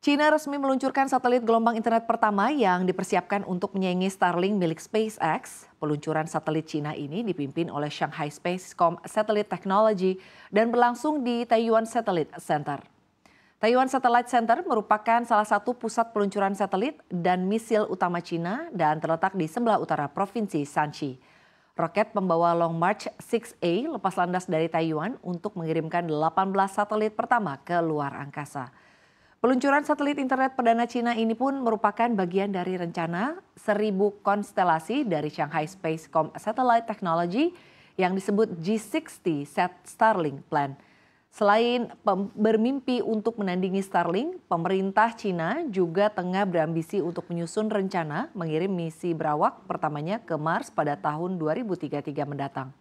China resmi meluncurkan satelit gelombang internet pertama yang dipersiapkan untuk menyaingi Starlink milik SpaceX. Peluncuran satelit China ini dipimpin oleh Shanghai Spacecom Satellite Technology dan berlangsung di Taiwan Satellite Center. Taiwan Satellite Center merupakan salah satu pusat peluncuran satelit dan misil utama China dan terletak di sebelah utara Provinsi Shanxi. Roket pembawa Long March 6A lepas landas dari Taiwan untuk mengirimkan 18 satelit pertama ke luar angkasa. Peluncuran satelit internet perdana Cina ini pun merupakan bagian dari rencana seribu konstelasi dari Shanghai Spacecom Satellite Technology yang disebut G60 Starlink Plan. Selain bermimpi untuk menandingi Starlink, pemerintah Cina juga tengah berambisi untuk menyusun rencana mengirim misi berawak pertamanya ke Mars pada tahun 2033 mendatang.